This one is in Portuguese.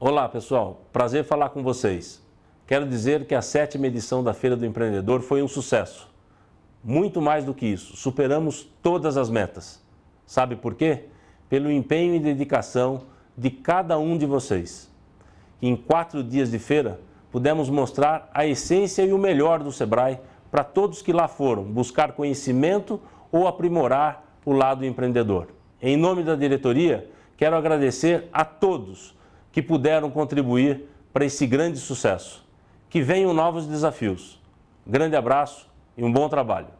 Olá, pessoal. Prazer falar com vocês. Quero dizer que a sétima edição da Feira do Empreendedor foi um sucesso. Muito mais do que isso, superamos todas as metas. Sabe por quê? Pelo empenho e dedicação de cada um de vocês. Em quatro dias de feira, pudemos mostrar a essência e o melhor do Sebrae para todos que lá foram buscar conhecimento ou aprimorar o lado empreendedor. Em nome da diretoria, quero agradecer a todos que puderam contribuir para esse grande sucesso. Que venham novos desafios. Grande abraço e um bom trabalho.